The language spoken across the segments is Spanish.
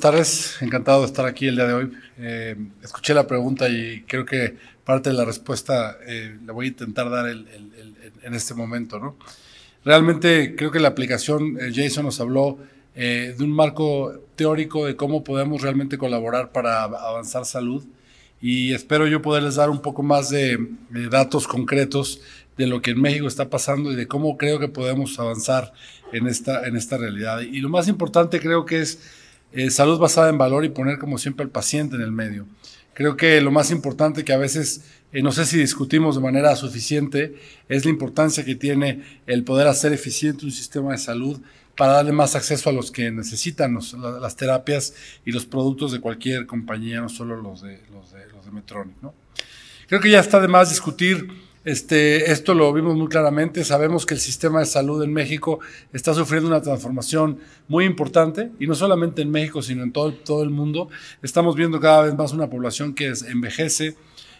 buenas tardes. Encantado de estar aquí el día de hoy. Eh, escuché la pregunta y creo que parte de la respuesta eh, la voy a intentar dar en este momento. ¿no? Realmente creo que la aplicación, eh, Jason nos habló de un marco teórico de cómo podemos realmente colaborar para avanzar salud y espero yo poderles dar un poco más de, de datos concretos de lo que en México está pasando y de cómo creo que podemos avanzar en esta, en esta realidad. Y lo más importante creo que es eh, salud basada en valor y poner como siempre al paciente en el medio. Creo que lo más importante que a veces, eh, no sé si discutimos de manera suficiente, es la importancia que tiene el poder hacer eficiente un sistema de salud para darle más acceso a los que necesitan las terapias y los productos de cualquier compañía, no solo los de, los Metronic. Creo que ya está de más discutir este, esto lo vimos muy claramente. Sabemos que el sistema de salud en México está sufriendo una transformación muy importante y no solamente en México, sino en todo, el mundo. Estamos viendo cada vez más una población que envejece.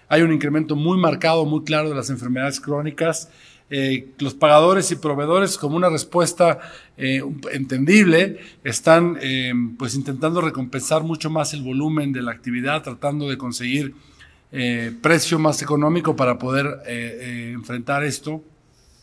Hay un incremento muy marcado, muy claro de las enfermedades crónicas. Eh, los pagadores y proveedores, como una respuesta eh, entendible, están eh, pues intentando recompensar mucho más el volumen de la actividad, tratando de conseguir eh, precio más económico para poder eh, eh, enfrentar esto.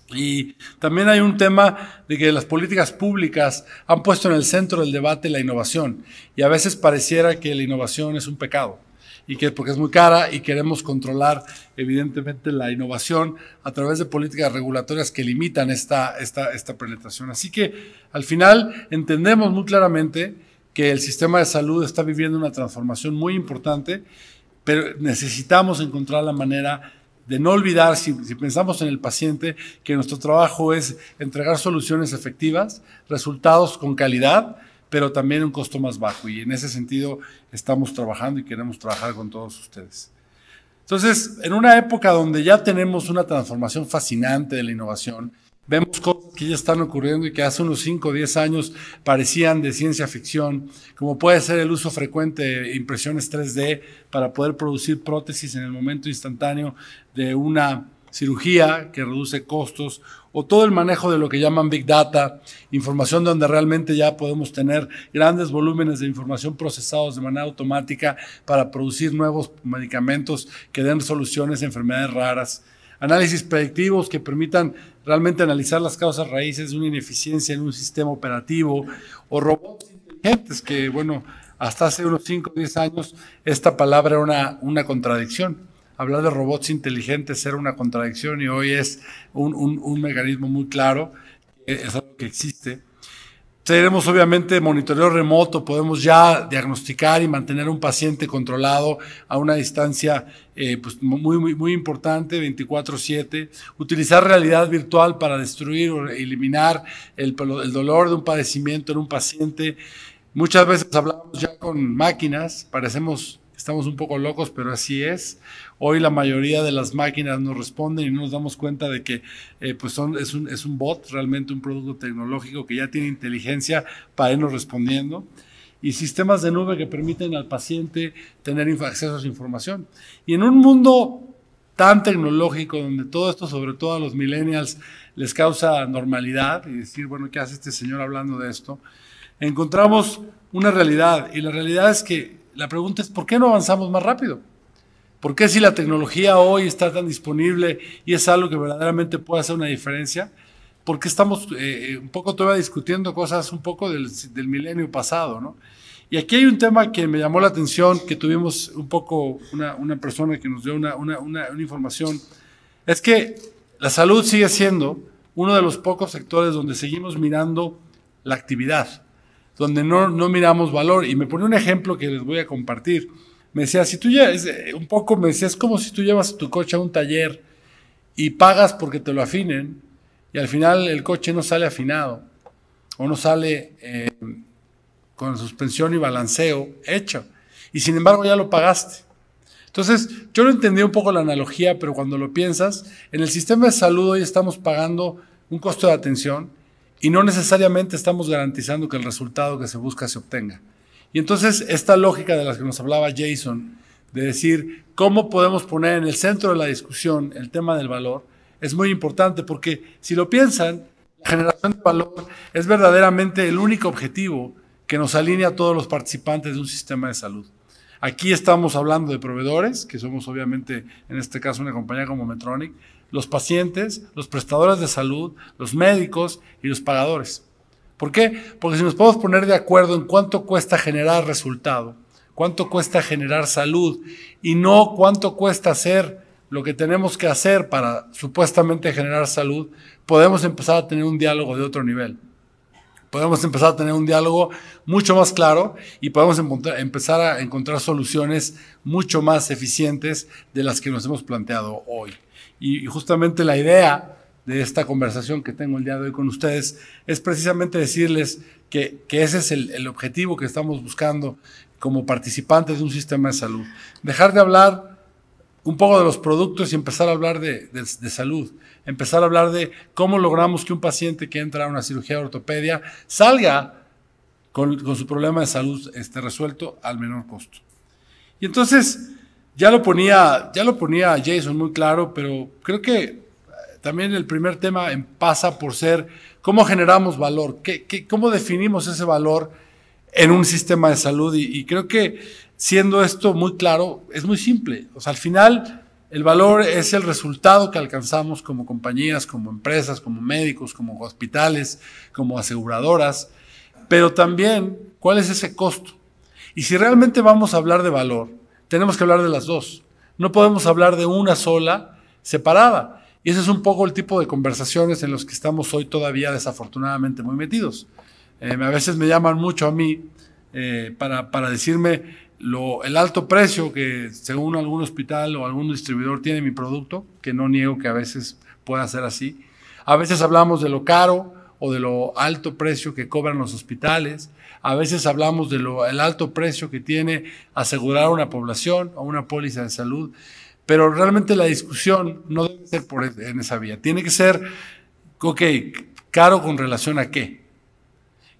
Y también hay un tema de que las políticas públicas han puesto en el centro del debate la innovación y a veces pareciera que la innovación es un pecado y que porque es muy cara y queremos controlar evidentemente la innovación a través de políticas regulatorias que limitan esta, esta, esta penetración. Así que al final entendemos muy claramente que el sistema de salud está viviendo una transformación muy importante pero necesitamos encontrar la manera de no olvidar, si, pensamos en el paciente, que nuestro trabajo es entregar soluciones efectivas, resultados con calidad, pero también un costo más bajo. Y en ese sentido estamos trabajando y queremos trabajar con todos ustedes. Entonces, en una época donde ya tenemos una transformación fascinante de la innovación, Vemos cosas que ya están ocurriendo y que hace unos 5 o 10 años parecían de ciencia ficción, como puede ser el uso frecuente de impresiones 3D para poder producir prótesis en el momento instantáneo de una cirugía que reduce costos o todo el manejo de lo que llaman big data, información donde realmente ya podemos tener grandes volúmenes de información procesados de manera automática para producir nuevos medicamentos que den soluciones a enfermedades raras análisis predictivos que permitan realmente analizar las causas raíces de una ineficiencia en un sistema operativo o robots inteligentes, que bueno, hasta hace unos 5 o 10 años esta palabra era una, una contradicción. Hablar de robots inteligentes era una contradicción y hoy es un, un mecanismo muy claro, es algo que existe tenemos obviamente monitoreo remoto, podemos ya diagnosticar y mantener un paciente controlado a una distancia eh, pues, muy, muy, importante, 24/7. Utilizar realidad virtual para destruir o eliminar el dolor de un padecimiento en un paciente. Muchas veces hablamos ya con máquinas, parecemos Estamos un poco locos, pero así es. Hoy la mayoría de las máquinas nos responden y no nos damos cuenta de que eh, pues son, es, un, es un bot, realmente un producto tecnológico que ya tiene inteligencia para irnos respondiendo y sistemas de nube que permiten al paciente tener acceso a su información. Y en un mundo tan tecnológico donde todo esto, sobre todo a los millennials, les causa normalidad y decir, bueno, ¿qué hace este señor hablando de esto? Encontramos una realidad y la realidad es que la pregunta es, ¿por qué no avanzamos más rápido? ¿Por qué si la tecnología hoy está tan disponible y es algo que verdaderamente puede hacer una diferencia? ¿Por qué estamos eh, eh, un poco todavía discutiendo cosas un poco del, milenio pasado? ¿no? Y aquí hay un tema que me llamó la atención, que tuvimos un poco una, persona que nos dio una, una, información, es que la salud sigue siendo uno de los pocos sectores donde seguimos mirando la actividad donde no, miramos valor. Y me pone un ejemplo que les voy a compartir. Me decía, si tú llevas, eh, un poco me decía, es como si tú llevas tu coche a un taller y pagas porque te lo afinen y al final el coche no sale afinado o no sale eh, con suspensión y balanceo hecho. Y sin embargo ya lo pagaste. Entonces, yo no entendí un poco la analogía, pero cuando lo piensas, en el sistema de salud hoy estamos pagando un costo de atención y no necesariamente estamos garantizando que el resultado que se busca se obtenga. Y entonces esta lógica de la que nos hablaba Jason, de decir cómo podemos poner en el centro de la discusión el tema del valor, es muy importante porque si lo piensan, la generación de valor es verdaderamente el único objetivo que nos alinea a todos los participantes de un sistema de salud. Aquí estamos hablando de proveedores, que somos obviamente en este caso una compañía como Metronic, los pacientes, los prestadores de salud, los médicos y los pagadores. ¿Por qué? Porque si nos podemos poner de acuerdo en cuánto cuesta generar resultado, cuánto cuesta generar salud y no cuánto cuesta hacer lo que tenemos que hacer para supuestamente generar salud, podemos empezar a tener un diálogo de otro nivel podemos empezar a tener un diálogo mucho más claro y podemos empezar a encontrar soluciones mucho más eficientes de las que nos hemos planteado hoy. Y, justamente la idea de esta conversación que tengo el día de hoy con ustedes es precisamente decirles que, ese es el, el objetivo que estamos buscando como participantes de un sistema de salud. Dejar de hablar un poco de los productos y empezar a hablar de, salud, empezar a hablar de cómo logramos que un paciente que entra a una cirugía de ortopedia salga con, su problema de salud esté resuelto al menor costo. Y entonces, ya lo, ponía, ya lo ponía Jason muy claro, pero creo que eh, también el primer tema pasa por ser cómo generamos valor, ¿Qué, cómo definimos ese valor en un sistema de salud. y creo que siendo esto muy claro, es muy simple. al final el valor es el resultado que alcanzamos como compañías, como empresas, como médicos, como hospitales, como aseguradoras, pero también cuál es ese costo. Y si realmente vamos a hablar de valor, tenemos que hablar de las dos. No podemos hablar de una sola separada. Y ese es un poco el tipo de conversaciones en los que estamos hoy todavía desafortunadamente muy metidos. Eh, a veces me llaman mucho a mí eh, para, para decirme, el alto precio que según algún hospital o algún distribuidor tiene mi producto, que no niego que a veces pueda ser así. A veces hablamos de lo caro o de lo alto precio que cobran los hospitales. A veces hablamos del el alto precio que tiene asegurar una población o una póliza de salud. Pero realmente la discusión no debe ser por, e, en esa vía. Tiene que ser, ok, caro con relación a qué.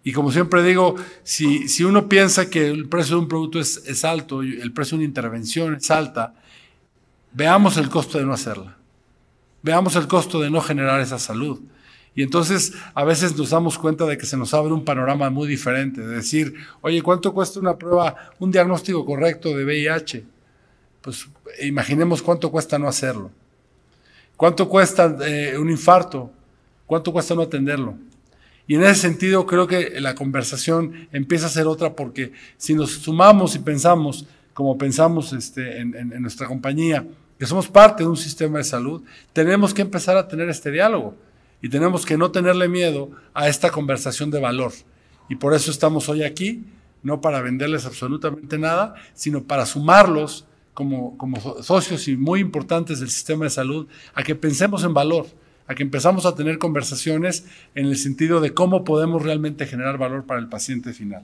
Y como siempre digo, si, si uno piensa que el precio de un producto es, es alto, el precio de una intervención es alta, veamos el costo de no hacerla. Veamos el costo de no generar esa salud. Y entonces a veces nos damos cuenta de que se nos abre un panorama muy diferente, de decir, oye, ¿cuánto cuesta una prueba, un diagnóstico correcto de VIH? Pues imaginemos cuánto cuesta no hacerlo. ¿Cuánto cuesta eh, un infarto? ¿Cuánto cuesta no atenderlo? Y en ese sentido creo que la conversación empieza a ser otra porque si nos sumamos y pensamos como pensamos este, en, nuestra compañía, que somos parte de un sistema de salud, tenemos que empezar a tener este diálogo y tenemos que no tenerle miedo a esta conversación de valor. Y por eso estamos hoy aquí, no para venderles absolutamente nada, sino para sumarlos como, como socios y muy importantes del sistema de salud a que pensemos en valor a que empezamos a tener conversaciones en el sentido de cómo podemos realmente generar valor para el paciente final.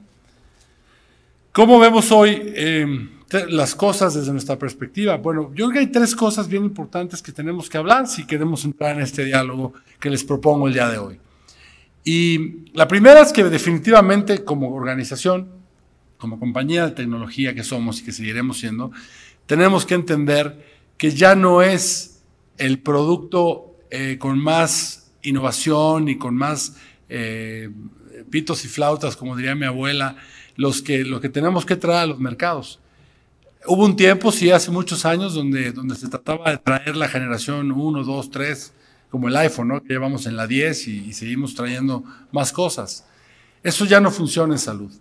¿Cómo vemos hoy em, las cosas desde nuestra perspectiva? Bueno, yo creo que hay tres cosas bien importantes que tenemos que hablar si queremos entrar en este diálogo que les propongo el día de hoy. Y la primera es que definitivamente como organización, como compañía de tecnología que somos y que seguiremos siendo, tenemos que entender que ya no es el producto eh, con más innovación y con más eh, pitos y flautas, como diría mi abuela, los que, lo que tenemos que traer a los mercados. Hubo un tiempo, sí, hace muchos años, donde, donde se trataba de traer la generación 1, 2, 3, como el iPhone, ¿no? que llevamos en la 10 y, seguimos trayendo más cosas. Eso ya no funciona en salud.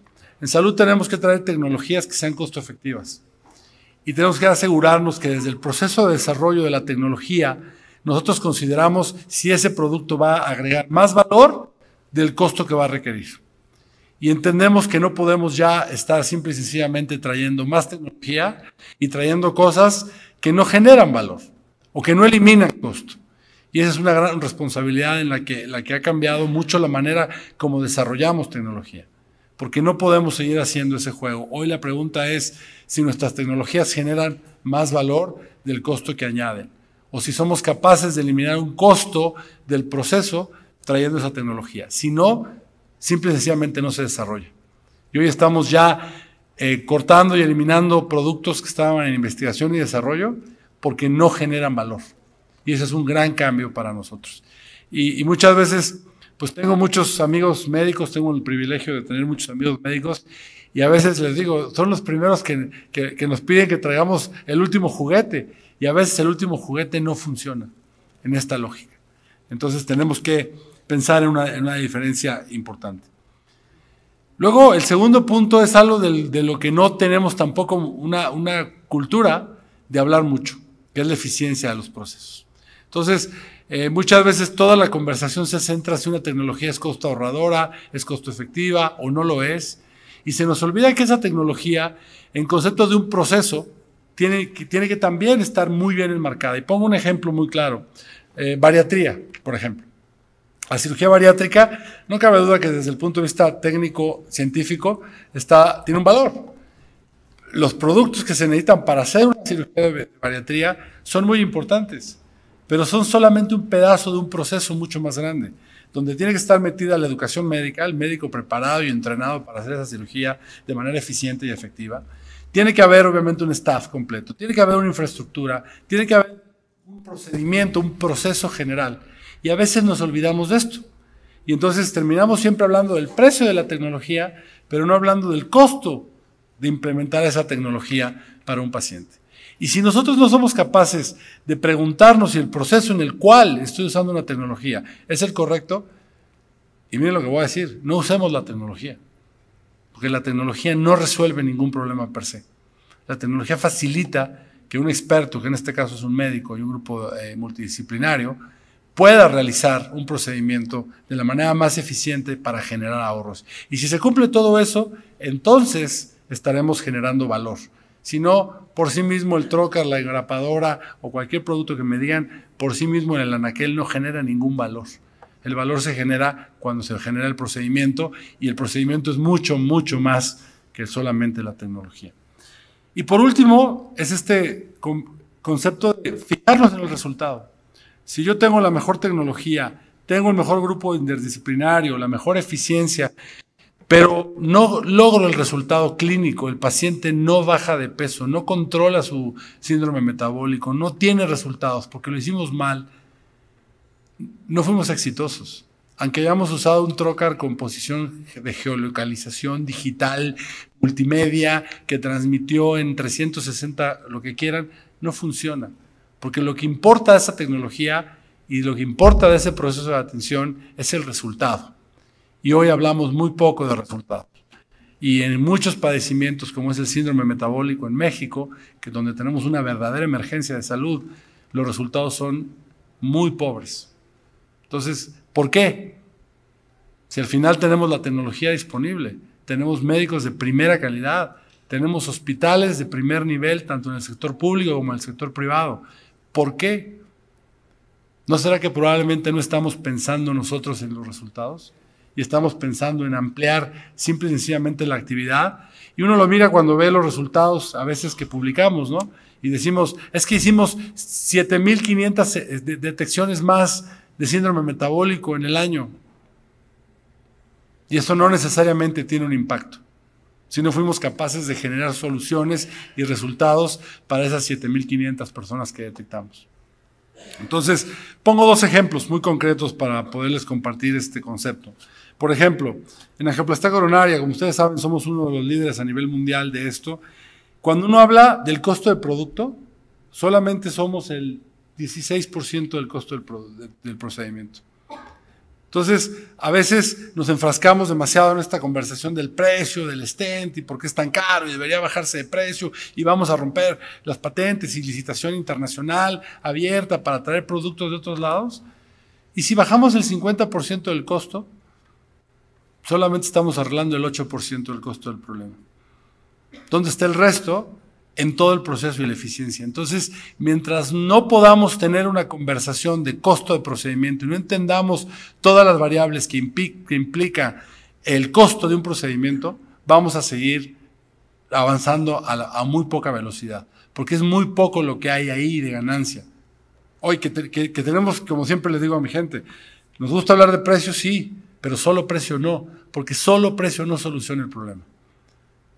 En salud tenemos que traer tecnologías que sean costo efectivas y tenemos que asegurarnos que desde el proceso de desarrollo de la tecnología nosotros consideramos si ese producto va a agregar más valor del costo que va a requerir. Y entendemos que no podemos ya estar simple y trayendo más tecnología y trayendo cosas que no generan valor o que no eliminan costo. Y esa es una gran responsabilidad en la que, la que ha cambiado mucho la manera como desarrollamos tecnología, porque no podemos seguir haciendo ese juego. Hoy la pregunta es si nuestras tecnologías generan más valor del costo que añaden o si somos capaces de eliminar un costo del proceso trayendo esa tecnología. Si no, simple sencillamente no se desarrolla. Y hoy estamos ya eh, cortando y eliminando productos que estaban en investigación y desarrollo porque no generan valor. Y ese es un gran cambio para nosotros. Y, muchas veces, pues tengo muchos amigos médicos, tengo el privilegio de tener muchos amigos médicos, y a veces les digo, son los primeros que nos piden que traigamos el último juguete. Y a veces el último juguete no funciona en esta lógica. Entonces tenemos que pensar en una, diferencia importante. Luego, el segundo punto es algo de lo que no tenemos tampoco una, cultura de hablar mucho, que es la eficiencia de los procesos. Entonces, eh, muchas veces toda la conversación se centra si una tecnología es costo ahorradora, es costo efectiva o no lo es, y se nos olvida que esa tecnología, en concepto de un proceso, tiene que, tiene que también estar muy bien enmarcada. Y pongo un ejemplo muy claro. Eh, bariatría, por ejemplo. La cirugía bariátrica, no cabe duda que desde el punto de vista técnico, científico, está, tiene un valor. Los productos que se necesitan para hacer una cirugía de bariatría son muy importantes, pero son solamente un pedazo de un proceso mucho más grande, donde tiene que estar metida la educación médica, el médico preparado y entrenado para hacer esa cirugía de manera eficiente y efectiva. Tiene que haber obviamente un staff completo, tiene que haber una infraestructura, tiene que haber un procedimiento, un proceso general. Y a veces nos olvidamos de esto. Y entonces terminamos siempre hablando del precio de la tecnología, pero no hablando del costo de implementar esa tecnología para un paciente. Y si nosotros no somos capaces de preguntarnos si el proceso en el cual estoy usando una tecnología es el correcto, y miren lo que voy a decir, no usemos la tecnología porque la tecnología no resuelve ningún problema per se. La tecnología facilita que un experto, que en este caso es un médico y un grupo eh, multidisciplinario, pueda realizar un procedimiento de la manera más eficiente para generar ahorros. Y si se cumple todo eso, entonces estaremos generando valor. Si no, por sí mismo el trocar, la engrapadora o cualquier producto que me digan, por sí mismo en el anaquel no genera ningún valor. El valor se genera cuando se genera el procedimiento y el procedimiento es mucho, mucho más que solamente la tecnología. Y por último, es este concepto de fijarnos en el resultado. Si yo tengo la mejor tecnología, tengo el mejor grupo interdisciplinario, la mejor eficiencia, pero no logro el resultado clínico, el paciente no baja de peso, no controla su síndrome metabólico, no tiene resultados porque lo hicimos mal, no fuimos exitosos. Aunque hayamos usado un trocar con posición de geolocalización digital, multimedia, que transmitió en 360 lo que quieran, no funciona. Porque lo que importa de esa tecnología y lo que importa de ese proceso de atención es el resultado. Y hoy hablamos muy poco de resultados. Y en muchos padecimientos, como es el síndrome metabólico en México, que donde tenemos una verdadera emergencia de salud, los resultados son muy pobres. Entonces, ¿por qué? Si al final tenemos la tecnología disponible, tenemos médicos de primera calidad, tenemos hospitales de primer nivel, tanto en el sector público como en el sector privado. ¿Por qué? ¿No será que probablemente no estamos pensando nosotros en los resultados? Y estamos pensando en ampliar simple y sencillamente la actividad. Y uno lo mira cuando ve los resultados a veces que publicamos, ¿no? Y decimos, es que hicimos 7.500 eh, detecciones más de síndrome metabólico en el año. Y eso no necesariamente tiene un impacto, si no fuimos capaces de generar soluciones y resultados para esas 7.500 personas que detectamos. Entonces, pongo dos ejemplos muy concretos para poderles compartir este concepto. Por ejemplo, en angioplastia coronaria, como ustedes saben, somos uno de los líderes a nivel mundial de esto. Cuando uno habla del costo de producto, solamente somos el 16% del costo del, del procedimiento. Entonces, a veces nos enfrascamos demasiado en esta conversación del precio, del stent y por qué es tan caro y debería bajarse de precio y vamos a romper las patentes y licitación internacional abierta para traer productos de otros lados. Y si bajamos el 50% del costo, solamente estamos arreglando el 8% del costo del problema. ¿Dónde está el resto? en todo el proceso y la eficiencia. Entonces, mientras no podamos tener una conversación de costo de procedimiento y no entendamos todas las variables que, implica, el costo de un procedimiento, vamos a seguir avanzando a, muy poca velocidad, porque es muy poco lo que hay ahí de ganancia. Hoy que, que tenemos, como siempre les digo a mi gente, nos gusta hablar de precios, sí, pero solo precio no, porque solo precio no soluciona el problema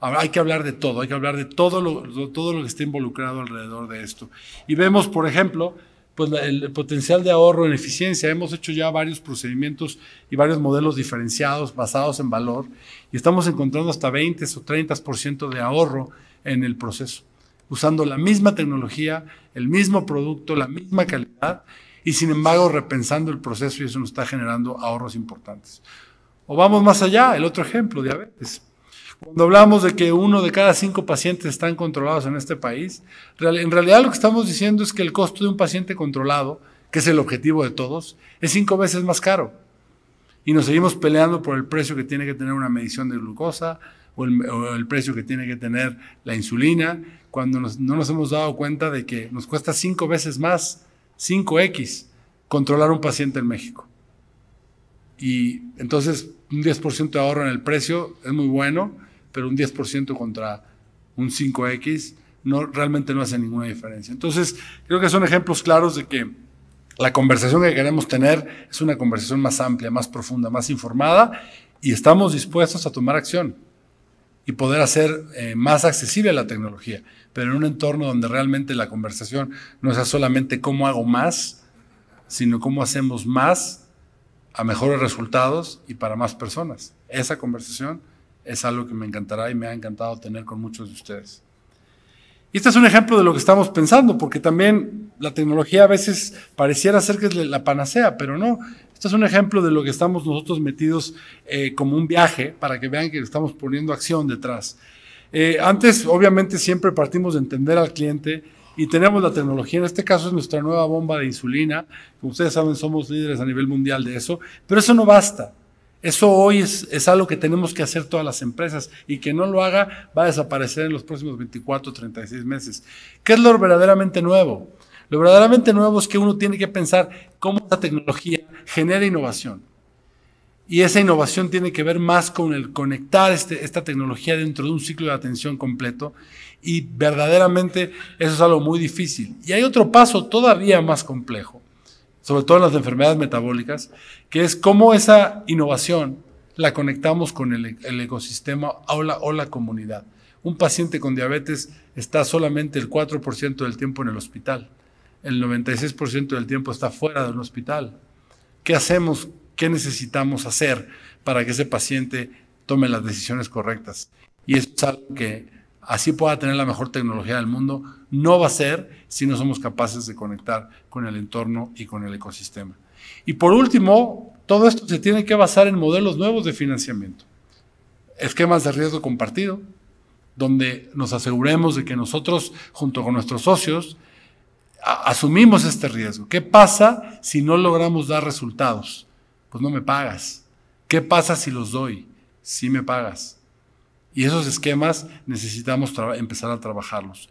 hay que hablar de todo, hay que hablar de todo lo, todo lo que está involucrado alrededor de esto. Y vemos, por ejemplo, pues el potencial de ahorro en eficiencia. Hemos hecho ya varios procedimientos y varios modelos diferenciados basados en valor y estamos encontrando hasta 20 o 30% de ahorro en el proceso, usando la misma tecnología, el mismo producto, la misma calidad y sin embargo repensando el proceso y eso nos está generando ahorros importantes. O vamos más allá, el otro ejemplo, diabetes. Cuando hablamos de que uno de cada cinco pacientes están controlados en este país, en realidad lo que estamos diciendo es que el costo de un paciente controlado, que es el objetivo de todos, es cinco veces más caro. Y nos seguimos peleando por el precio que tiene que tener una medición de glucosa o el, precio que tiene que tener la insulina, cuando no nos hemos dado cuenta de que nos cuesta cinco veces más, 5X, controlar un paciente en México. Y entonces un 10% de ahorro en el precio es muy bueno pero un 10% contra un 5X no, realmente no hace ninguna diferencia. Entonces, creo que son ejemplos claros de que la conversación que queremos tener es una conversación más amplia, más profunda, más informada y estamos dispuestos a tomar acción y poder hacer eh, más accesible la tecnología, pero en un entorno donde realmente la conversación no sea solamente cómo hago más, sino cómo hacemos más a mejores resultados y para más personas. Esa conversación es algo que me encantará y me ha encantado tener con muchos de ustedes. Y este es un ejemplo de lo que estamos pensando, porque también la tecnología a veces pareciera ser que es la panacea, pero no. Este es un ejemplo de lo que estamos nosotros metidos eh, como un viaje, para que vean que estamos poniendo acción detrás. Eh, antes, obviamente, siempre partimos de entender al cliente y tenemos la tecnología. En este caso es nuestra nueva bomba de insulina. Como ustedes saben, somos líderes a nivel mundial de eso, pero eso no basta. Eso hoy es, algo que tenemos que hacer todas las empresas y que no lo haga va a desaparecer en los próximos 24 o 36 meses. ¿Qué es lo verdaderamente nuevo? Lo verdaderamente nuevo es que uno tiene que pensar cómo la tecnología genera innovación. Y esa innovación tiene que ver más con el conectar este, esta tecnología dentro de un ciclo de atención completo. Y verdaderamente eso es algo muy difícil. Y hay otro paso todavía más complejo, sobre todo en las enfermedades metabólicas, que es cómo esa innovación la conectamos con el, ecosistema o la, o la comunidad. Un paciente con diabetes está solamente el 4% del tiempo en el hospital, el 96% del tiempo está fuera del hospital. ¿Qué hacemos? ¿Qué necesitamos hacer para que ese paciente tome las decisiones correctas? Y es algo que así pueda tener la mejor tecnología del mundo, no va a ser si no somos capaces de conectar con el entorno y con el ecosistema. Y por último, todo esto se tiene que basar en modelos nuevos de financiamiento, esquemas de riesgo compartido, donde nos aseguremos de que nosotros, junto con nuestros socios, asumimos este riesgo. ¿Qué pasa si no logramos dar resultados? Pues no me pagas. ¿Qué pasa si los doy? Si me pagas. Y esos esquemas necesitamos empezar a trabajarlos.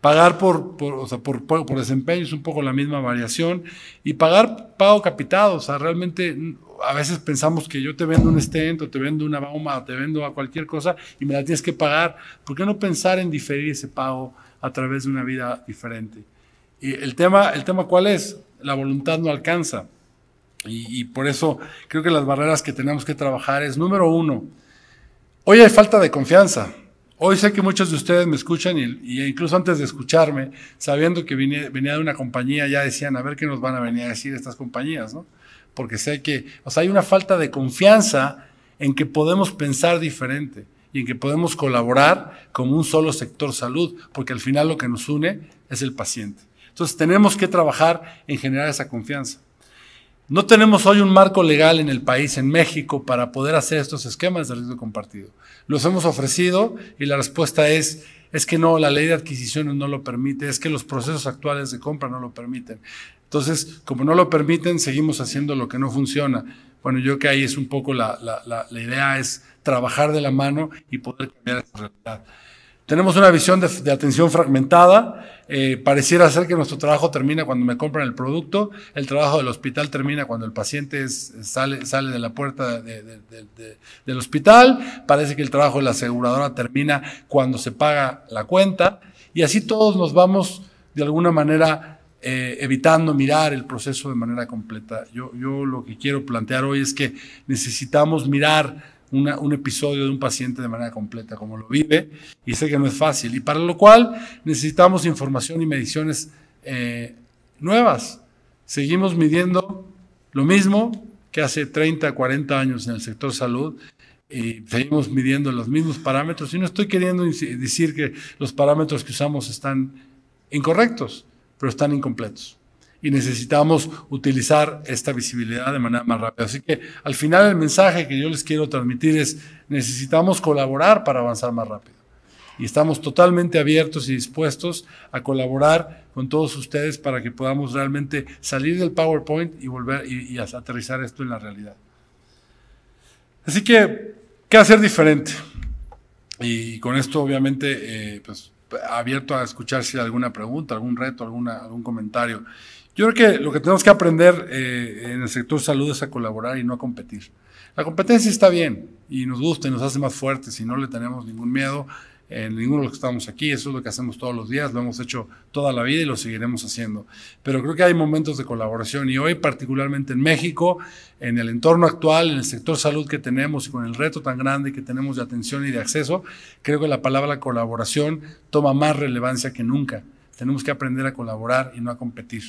Pagar por, por, desempeño es un poco la misma variación. Y pagar pago capitado, o sea, realmente mm, a veces pensamos que yo te vendo un stent o te vendo una bauma o te vendo a cualquier cosa y me la tienes que pagar. ¿Por qué no pensar en diferir ese pago a través de una vida diferente? Y el tema, el tema cuál es? La voluntad no alcanza. y por eso creo que las barreras que tenemos que trabajar es, número uno, Hoy hay falta de confianza. Hoy sé que muchos de ustedes me escuchan y, incluso antes de escucharme, sabiendo que venía, venía, de una compañía, ya decían, a ver qué nos van a venir a decir estas compañías, ¿no? Porque sé que, o sea, hay una falta de confianza en que podemos pensar diferente y en que podemos colaborar como un solo sector salud, porque al final lo que nos une es el paciente. Entonces tenemos que trabajar en generar esa confianza. No tenemos hoy un marco legal en el país, en México, para poder hacer estos esquemas de riesgo compartido. Los hemos ofrecido y la respuesta es, es que no, la ley de adquisiciones no lo permite, es que los procesos actuales de compra no lo permiten. Entonces, como no lo permiten, seguimos haciendo lo que no funciona. Bueno, yo creo que ahí es un poco la, la idea, es trabajar de la mano y poder cambiar esa realidad. Tenemos una visión de, atención fragmentada. Eh, pareciera ser que nuestro trabajo termina cuando me compran el producto, el trabajo del hospital termina cuando el paciente sale, de la puerta del hospital, parece que el trabajo de la aseguradora termina cuando se paga la cuenta, y así todos nos vamos de alguna manera eh, evitando mirar el proceso de manera completa. yo lo que quiero plantear hoy es que necesitamos mirar un episodio de un paciente de manera completa, como lo vive, y sé que no es fácil, y para lo cual necesitamos información y mediciones eh, nuevas. Seguimos midiendo lo mismo que hace 30, 40 años en el sector salud, y seguimos midiendo los mismos parámetros, y no estoy queriendo decir que los parámetros que usamos están incorrectos, pero están incompletos y necesitamos utilizar esta visibilidad de manera más rápida. Así que al final el mensaje que yo les quiero transmitir es necesitamos colaborar para avanzar más rápido. Y estamos totalmente abiertos y dispuestos a colaborar con todos ustedes para que podamos realmente salir del PowerPoint y volver y, aterrizar esto en la realidad. Así que, ¿qué hacer diferente? Y con esto, obviamente, eh, pues abierto a escuchar si hay alguna pregunta, algún reto, alguna, algún comentario. Yo creo que lo que tenemos que aprender eh, en el sector salud es a colaborar y no a competir. La competencia está bien y nos gusta y nos hace más fuertes y no le tenemos ningún miedo en eh, ninguno de los que estamos aquí, eso es lo que hacemos todos los días, lo hemos hecho toda la vida y lo seguiremos haciendo. Pero creo que hay momentos de colaboración y hoy particularmente en México, en el entorno actual, en el sector salud que tenemos y con el reto tan grande que tenemos de atención y de acceso, creo que la palabra colaboración toma más relevancia que nunca. Tenemos que aprender a colaborar y no a competir.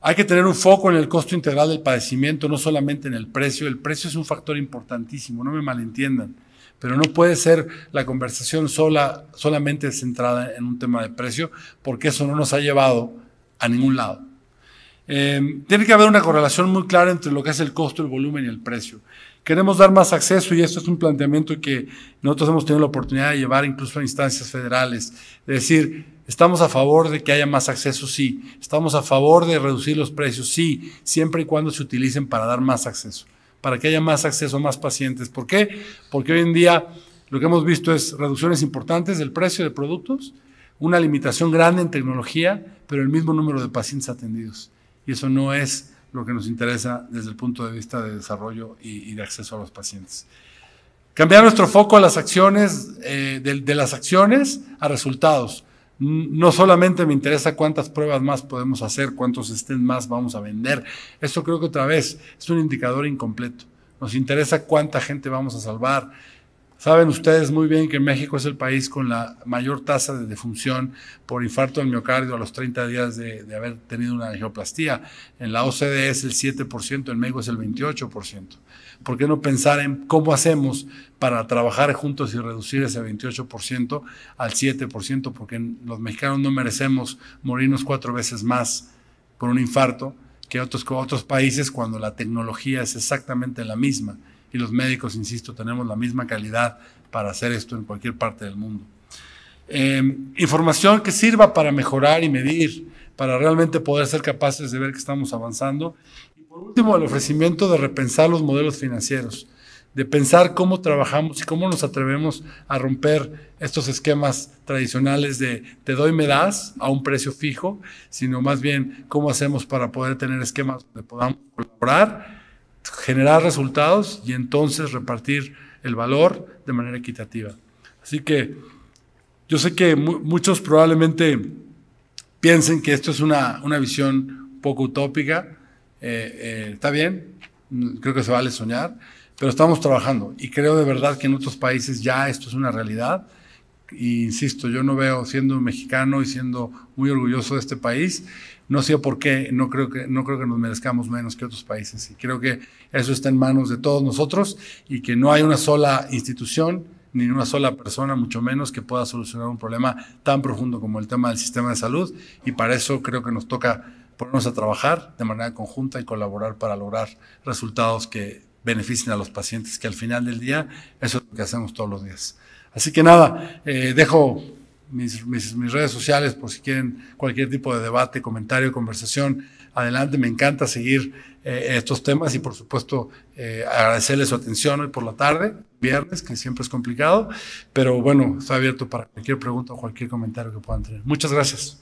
Hay que tener un foco en el costo integral del padecimiento, no solamente en el precio. El precio es un factor importantísimo, no me malentiendan. Pero no puede ser la conversación sola, solamente centrada en un tema de precio, porque eso no nos ha llevado a ningún lado. Em, tiene que haber una correlación muy clara entre lo que es el costo, el volumen y el precio. Queremos dar más acceso y esto es un planteamiento que nosotros hemos tenido la oportunidad de llevar incluso a instancias federales. Es decir, ¿Estamos a favor de que haya más acceso? Sí. ¿Estamos a favor de reducir los precios? Sí, siempre y cuando se utilicen para dar más acceso para que haya más acceso a más pacientes. ¿Por qué? Porque hoy en día lo que hemos visto es reducciones importantes del precio de productos, una limitación grande en tecnología, pero el mismo número de pacientes atendidos. Y eso no es lo que nos interesa desde el punto de vista de desarrollo y, de acceso a los pacientes. Cambiar nuestro foco a las acciones, eh, de las acciones a resultados. No solamente me interesa cuántas pruebas más podemos hacer, cuántos estén más vamos a vender. Esto creo que otra vez es un indicador incompleto. Nos interesa cuánta gente vamos a salvar, Saben ustedes muy bien que México es el país con la mayor tasa de defunción por infarto de miocardio a los 30 días de, haber tenido una angioplastía. En la OCDE es el 7%, en México es el 28%. ¿Por qué no pensar en cómo hacemos para trabajar juntos y reducir ese 28% al 7%? Porque los mexicanos no merecemos morirnos cuatro veces más por un infarto que otros, otros países cuando la tecnología es exactamente la misma y los médicos, insisto, tenemos la misma calidad para hacer esto en cualquier parte del mundo. Eh, información que sirva para mejorar y medir, para realmente poder ser capaces de ver que estamos avanzando. Y por último, el ofrecimiento de repensar los modelos financieros, de pensar cómo trabajamos y cómo nos atrevemos a romper estos esquemas tradicionales de te doy, me das a un precio fijo, sino más bien cómo hacemos para poder tener esquemas donde podamos colaborar generar resultados y entonces repartir el valor de manera equitativa. Así que yo sé que muchos probablemente piensen que esto es una, visión poco utópica. Eh, eh, está bien, creo que se vale soñar, pero estamos trabajando y creo de verdad que en otros países ya esto es una realidad. insisto, yo no veo, siendo mexicano y siendo muy orgulloso de este país, no sé por qué, no creo que, no creo que nos merezcamos menos que otros países. Y creo que eso está en manos de todos nosotros y que no hay una sola institución ni una sola persona, mucho menos, que pueda solucionar un problema tan profundo como el tema del sistema de salud. Y para eso creo que nos toca ponernos a trabajar de manera conjunta y colaborar para lograr resultados que beneficien a los pacientes, que al final del día eso es lo que hacemos todos los días. Así que nada, eh, dejo mis, redes sociales por si quieren cualquier tipo de debate, comentario, conversación. Adelante, me encanta seguir eh, estos temas y por supuesto eh, agradecerles su atención hoy por la tarde, viernes, que siempre es complicado, pero bueno, está abierto para cualquier pregunta o cualquier comentario que puedan tener. Muchas gracias.